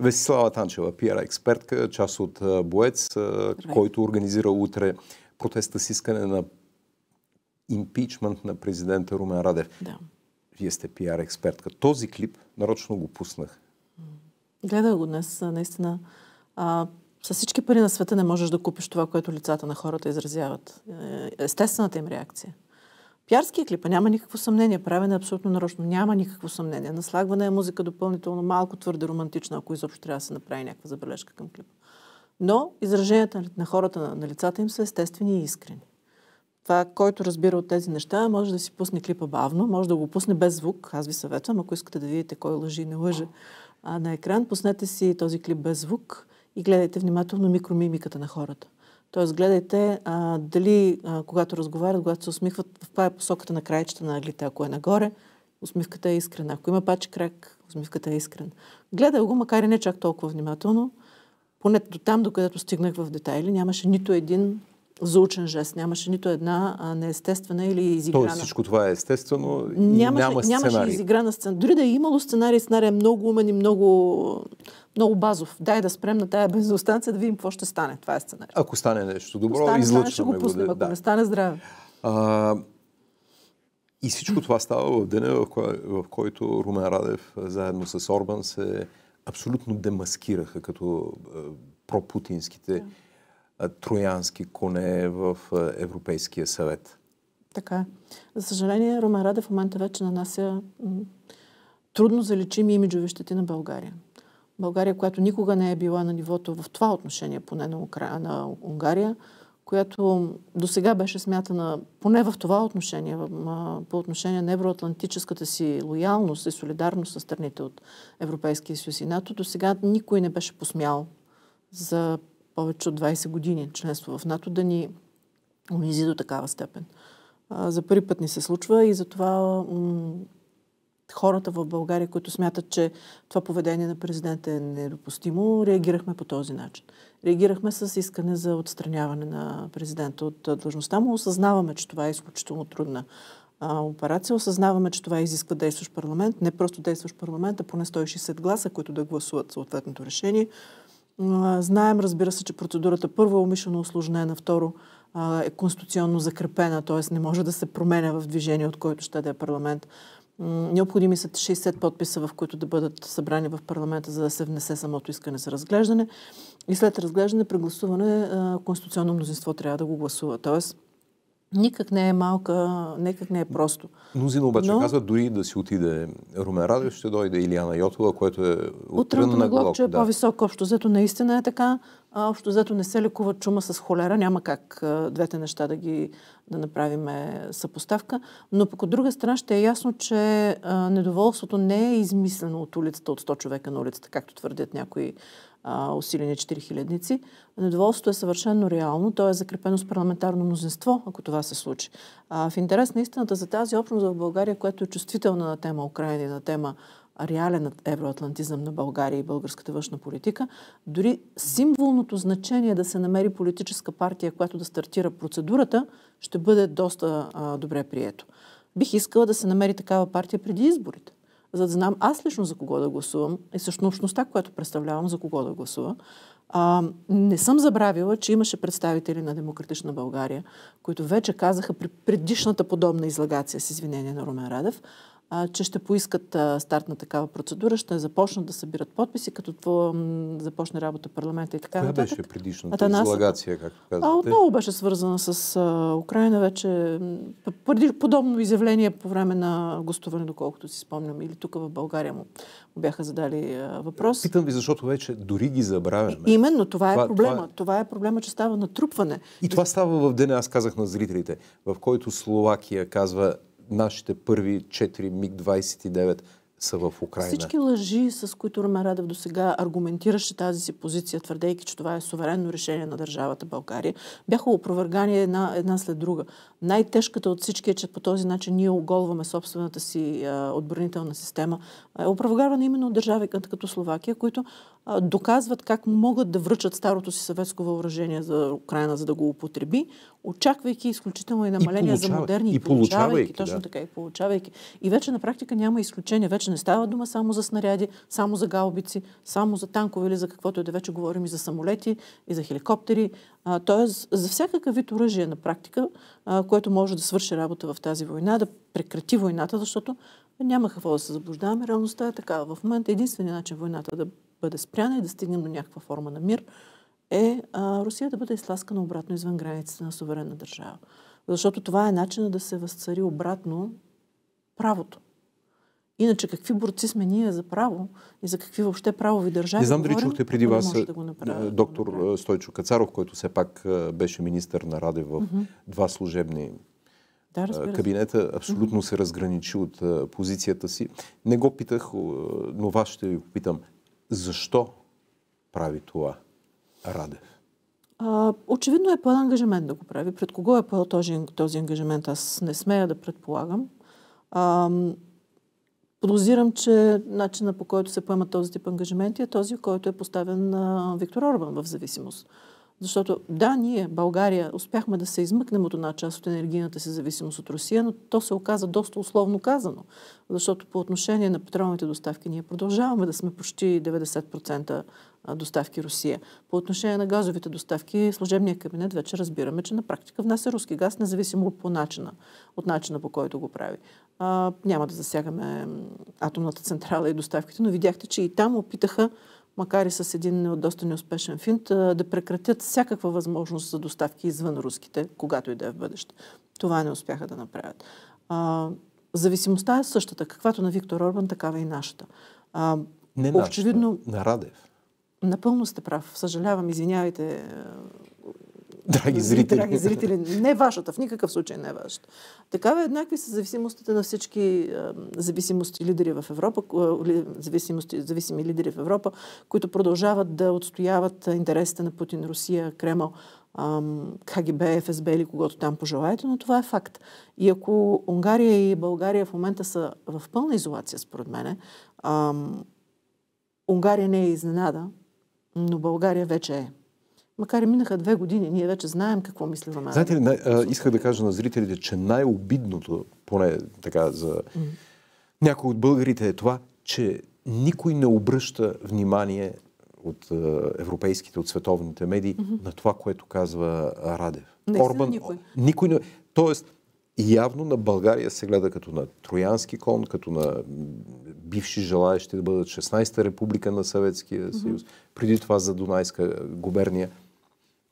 Весислава Танчева, пиар експертка, част от Боец, който организира утре протеста с искане на импичмент на президента Румен Радев. Да. Вие сте пиар експертка. Този клип нарочно го пуснах. Гледах го днес, наистина. А, с всички пари на света не можеш да купиш това, което лицата на хората изразяват. Е, естествената им реакция. Пярския клипа няма никакво съмнение, правен е абсолютно нарочно, няма никакво съмнение. Наслагване е музика допълнително малко твърде романтична, ако изобщо трябва да се направи някаква забележка към клипа. Но израженията на хората, на, на лицата им са естествени и искрени. Това, който разбира от тези неща, може да си пусне клипа бавно, може да го пусне без звук. Аз ви съветвам, ако искате да видите кой лъжи и не лъже а, на екран, пуснете си този клип без звук и гледайте внимателно микромимиката на хората. Тоест, гледайте а, дали, а, когато разговарят, когато се усмихват, това е посоката на краечета на аглите. Ако е нагоре, усмивката е искрена. Ако има пач крак, усмивката е искрена. Гледах го, макар и не чак толкова внимателно, поне до там, докъдето стигнах в детайли, нямаше нито един заучен жест, нямаше нито една а, неестествена или изиграна. Тоест всичко това е естествено нямаше, няма сценарий. Нямаше изиграна сцена. Дори да е имало сценарий, сценарий е много умен и много много базов. Дай да спрем на тая бензиностанция, да видим какво ще стане. Това е сценарий. Ако стане нещо добро, ако стане, излъчваме ще го. Пуснем, да. Ако не стане здраве. А, и всичко това става в деня, в, кой, в който Румен Радев заедно с Орбан се абсолютно демаскираха като пропутинските да. а, троянски коне в а, Европейския съвет. Така е. За съжаление, Румен Радев в момента вече нанася м- трудно залечими и щети на България. България, която никога не е била на нивото в това отношение, поне на, Укра... на Унгария, която до сега беше смятана, поне в това отношение, по отношение на евроатлантическата си лоялност и солидарност с страните от Европейския съюз и НАТО, до сега никой не беше посмял за повече от 20 години членство в НАТО да ни унизи до такава степен. За първи път ни се случва и затова хората в България, които смятат, че това поведение на президента е недопустимо, реагирахме по този начин. Реагирахме с искане за отстраняване на президента от длъжността му. Осъзнаваме, че това е изключително трудна операция. Осъзнаваме, че това изисква действащ парламент. Не просто действащ парламент, а поне 160 гласа, които да гласуват съответното решение. знаем, разбира се, че процедурата първо е умишлено осложнена, второ е конституционно закрепена, т.е. не може да се променя в движение, от който ще да е парламент Необходими са 60 подписа, в които да бъдат събрани в парламента, за да се внесе самото искане за разглеждане. И след разглеждане, прегласуване, конституционно мнозинство трябва да го гласува. Тоест, Никак не е малка, никак не е просто. Мнозина обаче Но... казва, дори да си отиде Румен Радев, ще дойде Илияна Йотова, което е от на глоб, че е да. по-висок. Общо взето наистина е така. общо взето не се лекува чума с холера. Няма как двете неща да ги да направим е, съпоставка. Но пък от друга страна ще е ясно, че недоволството не е измислено от улицата, от 100 човека на улицата, както твърдят някои усилени 4000-ници. Недоволството е съвършенно реално. То е закрепено с парламентарно мнозинство, ако това се случи. А, в интерес на истината за тази общност в България, която е чувствителна на тема Украина и на тема реален евроатлантизъм на България и българската външна политика, дори символното значение да се намери политическа партия, която да стартира процедурата, ще бъде доста а, добре прието. Бих искала да се намери такава партия преди изборите за да знам аз лично за кого да гласувам и също общността, която представлявам, за кого да гласува. А, не съм забравила, че имаше представители на Демократична България, които вече казаха при предишната подобна излагация, с извинение на Румен Радев, че ще поискат старт на такава процедура, ще започнат да събират подписи, като това започне работа парламента и така Коя нататък. беше предишната Атанас... излагация, както казвате? А, отново беше свързана с Украина вече. Подобно изявление по време на гостуване, доколкото си спомням, или тук в България му бяха задали въпрос. Питам ви, защото вече дори ги забравяме. И, именно, това, е това е проблема. Това е... това е проблема, че става натрупване. и това става в деня, аз казах на зрителите, в който Словакия казва нашите първи 4 МиГ-29 са в Украина. Всички лъжи, с които Румен Радев до сега аргументираше тази си позиция, твърдейки, че това е суверенно решение на държавата България, бяха опровергани една, една след друга. Най-тежката от всички е, че по този начин ние оголваме собствената си а, отбранителна система. Е опровергана именно от държави като Словакия, които доказват как могат да връчат старото си съветско въоръжение за Украина, за да го употреби, очаквайки изключително и намаления и за модерни. И получавайки, получавайки да. точно така, и получавайки. И вече на практика няма изключение. Вече не става дума само за снаряди, само за гаубици, само за танкове или за каквото и да вече говорим и за самолети, и за хеликоптери. тоест, за всякакъв вид оръжие на практика, а, което може да свърши работа в тази война, да прекрати войната, защото няма какво да се заблуждаваме. Реалността е такава. В момента единственият начин войната да бъде спряна и да стигнем до някаква форма на мир, е а, Русия да бъде изласкана обратно извън границите на суверенна държава. Защото това е начинът да се възцари обратно правото. Иначе какви борци сме ние за право и за какви въобще правови държави Не знам дали чухте преди вас да направя, доктор да Стойчо Кацаров, който все пак беше министър на Раде в mm-hmm. два служебни да, кабинета абсолютно mm-hmm. се разграничи от позицията си. Не го питах, но вас ще ви попитам. Защо прави това Радев? А, очевидно е по ангажимент да го прави. Пред кого е поел този, този ангажимент? Аз не смея да предполагам. А, подозирам, че начина по който се поема този тип ангажименти е този, който е поставен на Виктор Орбан в зависимост. Защото да, ние, България, успяхме да се измъкнем от една част от енергийната си зависимост от Русия, но то се оказа доста условно казано. Защото по отношение на петролните доставки ние продължаваме да сме почти 90% доставки Русия. По отношение на газовите доставки, служебния кабинет вече разбираме, че на практика внася руски газ, независимо по начина, от начина по който го прави. А, няма да засягаме атомната централа и доставките, но видяхте, че и там опитаха макар и с един доста неуспешен финт, да прекратят всякаква възможност за доставки извън руските, когато и да е в бъдеще. Това не успяха да направят. А, зависимостта е същата. Каквато на Виктор Орбан, такава и нашата. А, не очевидно, нашата, на Радев. Напълно сте прав. Съжалявам, извинявайте, драги зрители. Драги зрители, не е вашата, в никакъв случай не е вашата. Такава е еднакви са зависимостите на всички зависимости лидери в Европа, зависимости, зависими лидери в Европа, които продължават да отстояват интересите на Путин, Русия, Кремъл. КГБ, ФСБ или когато там пожелаете, но това е факт. И ако Унгария и България в момента са в пълна изолация, според мен, Унгария не е изненада, но България вече е. Макар и минаха две години, ние вече знаем какво мисли Роман. Знаете ли, исках да кажа на зрителите, че най-обидното, поне така за mm. някои от българите е това, че никой не обръща внимание от европейските, от световните медии mm-hmm. на това, което казва Радев. Не Орбан, никой. никой не... Тоест, явно на България се гледа като на Троянски кон, като на бивши желаящи да бъдат 16-та република на Съветския съюз, mm-hmm. преди това за Дунайска губерния.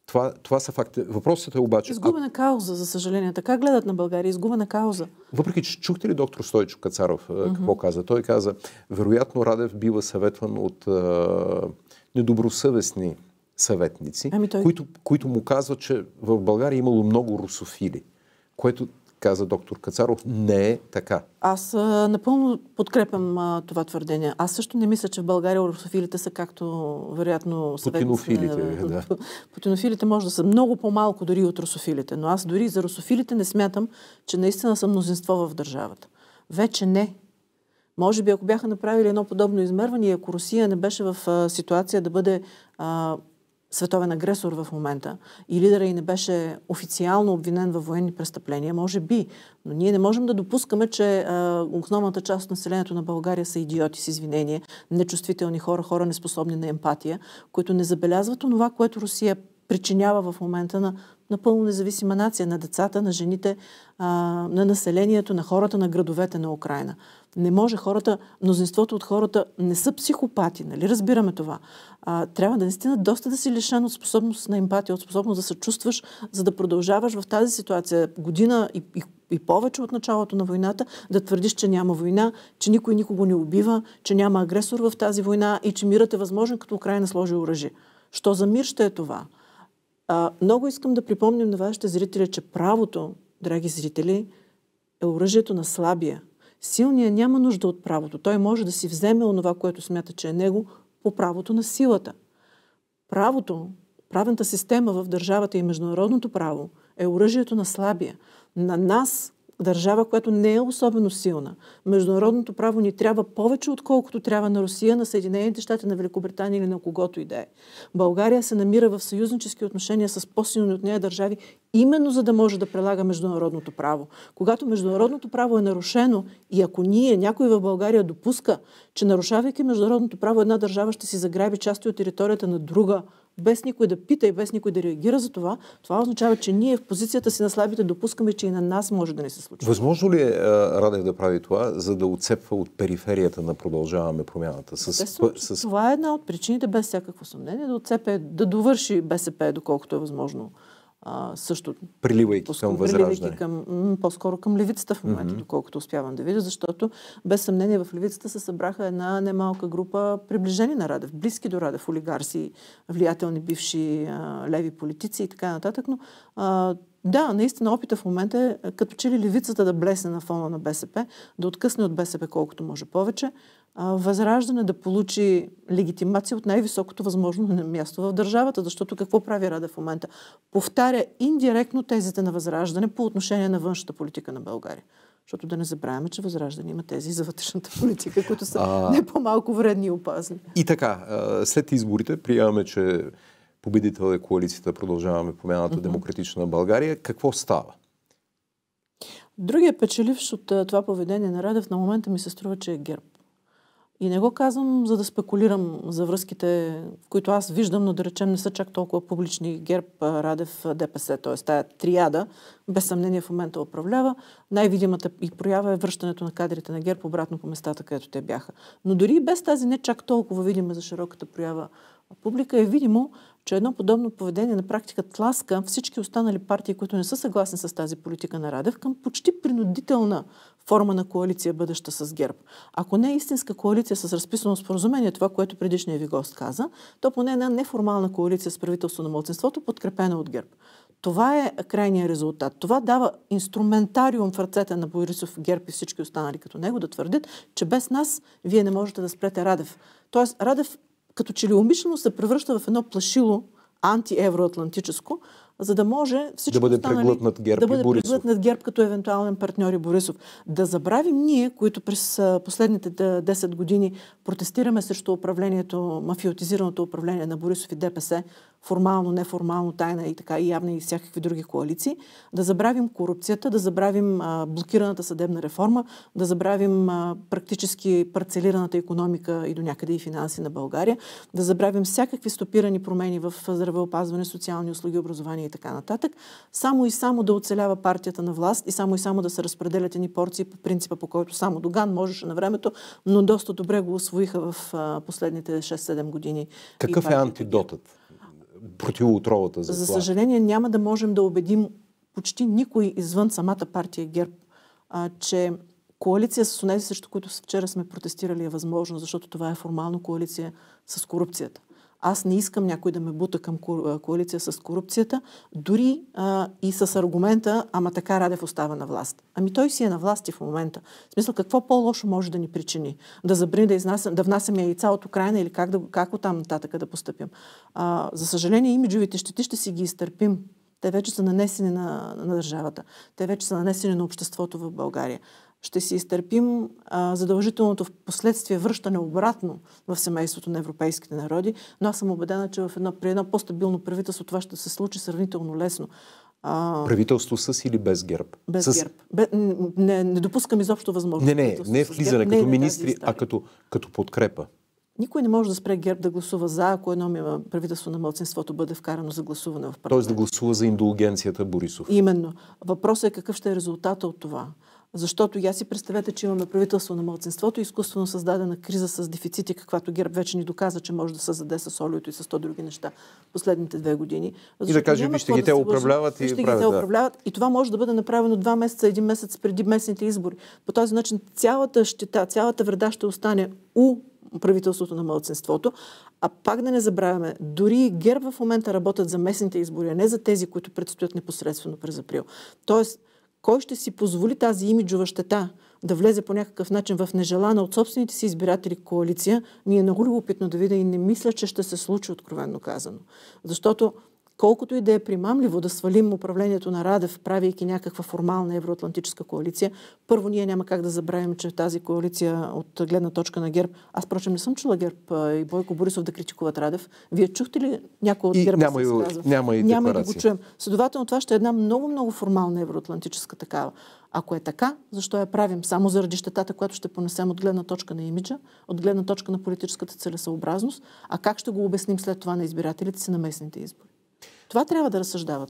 Това, това са факти. Въпросът е обаче... Изгубена а... кауза, за съжаление. Така гледат на България. Изгубена кауза. Въпреки, че чухте ли доктор Стойчо Кацаров mm-hmm. какво каза? Той каза, вероятно Радев бива съветван от а, недобросъвестни съветници, ами той... които, които му казват, че в България е имало много русофили, което каза доктор Кацаров, не е така. Аз а, напълно подкрепям а, това твърдение. Аз също не мисля, че в България русофилите са както вероятно Путинофилите, да. Путинофилите може да са много по-малко дори от русофилите, но аз дори за русофилите не смятам, че наистина са мнозинство в държавата. Вече не. Може би ако бяха направили едно подобно измерване и ако Русия не беше в а, ситуация да бъде а, световен агресор в момента и лидера и не беше официално обвинен във военни престъпления, може би. Но ние не можем да допускаме, че основната част от населението на България са идиоти с извинение, нечувствителни хора, хора неспособни на емпатия, които не забелязват онова, което Русия причинява в момента на напълно независима нация, на децата, на жените, а, на населението, на хората, на градовете на Украина. Не може хората, мнозинството от хората не са психопати, нали? Разбираме това. А, трябва да наистина доста да си лишен от способност на емпатия, от способност да се чувстваш, за да продължаваш в тази ситуация година и, и и повече от началото на войната, да твърдиш, че няма война, че никой никого не убива, че няма агресор в тази война и че мирът е възможен, като Украина сложи оръжие. Що за мир ще е това? А, много искам да припомним на вашите зрители, че правото, драги зрители, е оръжието на слабия. Силният няма нужда от правото. Той може да си вземе онова, което смята, че е него, по правото на силата. Правото, правната система в държавата и международното право е оръжието на слабия. На нас, държава, която не е особено силна. Международното право ни трябва повече, отколкото трябва на Русия, на Съединените щати, на Великобритания или на когото и да е. България се намира в съюзнически отношения с по-силни от нея държави, именно за да може да прилага международното право. Когато международното право е нарушено и ако ние, някой в България допуска, че нарушавайки международното право, една държава ще си заграби части от територията на друга без никой да пита и без никой да реагира за това, това означава, че ние в позицията си на слабите допускаме, че и на нас може да не се случи. Възможно ли е Радев да прави това, за да отцепва от периферията на продължаваме промяната? С, с... Това е една от причините, без всякакво съмнение, да отцепе, да довърши БСП, доколкото е възможно а, също. Приливайки към възраждане. Към, м- по-скоро към левицата в момента, mm-hmm. доколкото успявам да видя, защото без съмнение в левицата се събраха една немалка група приближени на Радев, близки до Радев, олигарси, влиятелни бивши а, леви политици и така нататък, но а, да, наистина опита в момента е като че ли левицата да блесне на фона на БСП, да откъсне от БСП колкото може повече, Възраждане да получи легитимация от най-високото възможно място в държавата, защото какво прави Рада в момента? Повтаря индиректно тезите на Възраждане по отношение на външната политика на България. Защото да не забравяме, че Възраждане има тези за вътрешната политика, които са а... не по-малко вредни и опасни. И така, след изборите приемаме, че победител е коалицията Продължаваме промяната mm-hmm. Демократична България. Какво става? Другия печеливш от това поведение на Радев на момента ми се струва, че е ГЕРБ. И не го казвам, за да спекулирам за връзките, които аз виждам, но да речем не са чак толкова публични ГЕРБ, Радев, ДПС, т.е. тая триада, без съмнение в момента управлява. Най-видимата и проява е връщането на кадрите на ГЕРБ обратно по местата, където те бяха. Но дори и без тази не чак толкова видима за широката проява публика е видимо, че едно подобно поведение на практика тласка всички останали партии, които не са съгласни с тази политика на Радев, към почти принудителна форма на коалиция бъдеща с ГЕРБ. Ако не е истинска коалиция с разписано споразумение, това, което предишният ви гост каза, то поне една неформална коалиция с правителство на младсинството, подкрепена от ГЕРБ. Това е крайният резултат. Това дава инструментариум в ръцете на Борисов, Герб и всички останали като него да твърдят, че без нас вие не можете да спрете Радев. Тоест Радев като че ли умишлено се превръща в едно плашило антиевроатлантическо, за да може всичко да бъде останали, преглътнат ГЕРБ да бъде преглътнат ГЕРБ като евентуален партньор и Борисов. Да забравим ние, които през последните 10 години протестираме срещу управлението, мафиотизираното управление на Борисов и ДПС, формално, неформално, тайна и така и явна и всякакви други коалиции, да забравим корупцията, да забравим а, блокираната съдебна реформа, да забравим а, практически парцелираната економика и до някъде и финанси на България, да забравим всякакви стопирани промени в здравеопазване, социални услуги, образование и така нататък, само и само да оцелява партията на власт и само и само да се разпределят едни порции по принципа, по който само Доган можеше на времето, но доста добре го освоиха в а, последните 6-7 години. Какъв е антидотът? противоотровата за, за това. За съжаление няма да можем да убедим почти никой извън самата партия ГЕРБ, а, че коалиция с онези, срещу които вчера сме протестирали е възможно, защото това е формално коалиция с корупцията. Аз не искам някой да ме бута към ко- коалиция с корупцията, дори а, и с аргумента, ама така Радев остава на власт. Ами той си е на власт и в момента. В смисъл, какво по-лошо може да ни причини? Да забрани да, изнасям, да внасяме яйца от Украина или как, да, как от там нататък да постъпим? А, за съжаление, имиджовите щети ще си ги изтърпим. Те вече са нанесени на, на държавата. Те вече са нанесени на обществото в България ще си изтърпим а, задължителното в последствие връщане обратно в семейството на европейските народи, но аз съм убедена, че в едно, при едно по-стабилно правителство това ще се случи сравнително лесно. А... Правителство с или без герб? Без с... герб. Бе, не, не допускам изобщо възможност. Не, не, не е влизане като не, министри, а като, като подкрепа. Никой не може да спре герб да гласува за, ако едно ми правителство на младсинството бъде вкарано за гласуване в парламент. Тоест да гласува за индулгенцията Борисов. Именно. Въпросът е какъв ще е резултата от това. Защото я си представете, че имаме правителство на младсинството, изкуствено създадена криза с дефицити, каквато ГЕРБ вече ни доказа, че може да създаде с олиото и с 100 други неща последните две години. Защото и да кажем, вижте ги, да те управляват и правят, ги, те да. управляват. И това може да бъде направено два месеца, един месец преди местните избори. По този начин цялата щета, цялата вреда ще остане у правителството на младсенството. А пак да не забравяме, дори ГЕРБ в момента работят за местните избори, а не за тези, които предстоят непосредствено през април. Тоест, кой ще си позволи тази имиджова щета да влезе по някакъв начин в нежелана от собствените си избиратели коалиция, ми е много любопитно да видя и не мисля, че ще се случи, откровенно казано. Защото колкото и да е примамливо да свалим управлението на Радев, правейки някаква формална евроатлантическа коалиция, първо ние няма как да забравим, че тази коалиция от гледна точка на ГЕРБ, аз прочим не съм чула ГЕРБ и Бойко Борисов да критикуват Радев. Вие чухте ли някой от и ГЕРБ? Няма, няма и Няма и да го чуем. Следователно това ще е една много-много формална евроатлантическа такава. Ако е така, защо я правим? Само заради щетата, която ще понесем от гледна точка на имиджа, от гледна точка на политическата целесъобразност, а как ще го обясним след това на избирателите си на местните избори? Това трябва да разсъждават